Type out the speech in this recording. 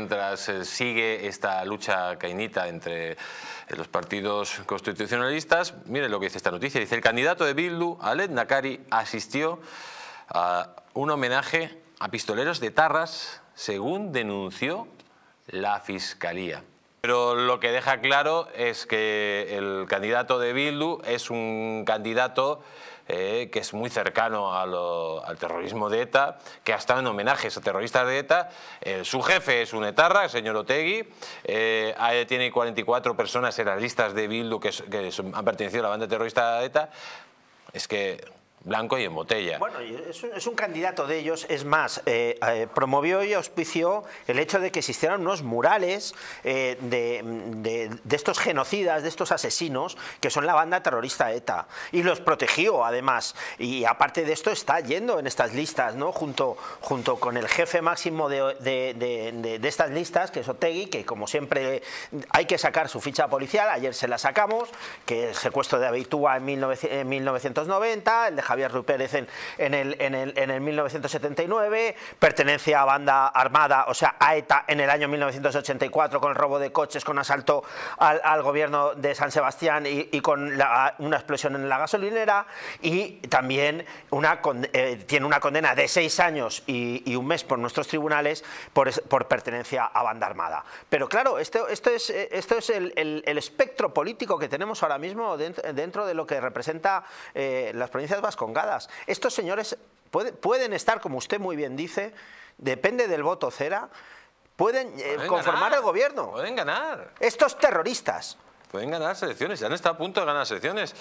Mientras eh, sigue esta lucha cainita entre eh, los partidos constitucionalistas, miren lo que dice esta noticia. Dice, el candidato de Bildu, Aled Nakari, asistió a un homenaje a pistoleros de Tarras, según denunció la Fiscalía. Pero lo que deja claro es que el candidato de Bildu es un candidato eh, que es muy cercano al terrorismo de ETA, que ha estado en homenajes a terroristas de ETA. Eh, su jefe es un etarra, el señor Otegui. Eh, tiene 44 personas en las listas de Bildu que, que, han pertenecido a la banda terrorista de ETA. Es que blanco y en botella. Bueno, es un, candidato de ellos, es más, eh, eh, promovió y auspició el hecho de que existieran unos murales eh, de, estos genocidas, de estos asesinos, que son la banda terrorista ETA, y los protegió además, y aparte de esto está yendo en estas listas, ¿no? junto, junto con el jefe máximo de, estas listas, que es Otegui, que como siempre hay que sacar su ficha policial, ayer se la sacamos, que el secuestro de Habitúa en, 1990, el de Javier en, el, en, el, 1979, pertenencia a banda armada, o sea, a ETA en el año 1984 con el robo de coches, con asalto al, gobierno de San Sebastián y, con una explosión en la gasolinera y también una, eh, tiene una condena de seis años y, un mes por nuestros tribunales por, pertenencia a banda armada. Pero claro, esto, esto es, esto es el, espectro político que tenemos ahora mismo dentro, de lo que representa eh, las provincias vascos. Estos señores pueden estar, como usted muy bien dice, depende del voto cera, pueden, eh, conformar el gobierno. Pueden ganar. Estos terroristas. Pueden ganar selecciones, ya han estado a punto de ganar selecciones.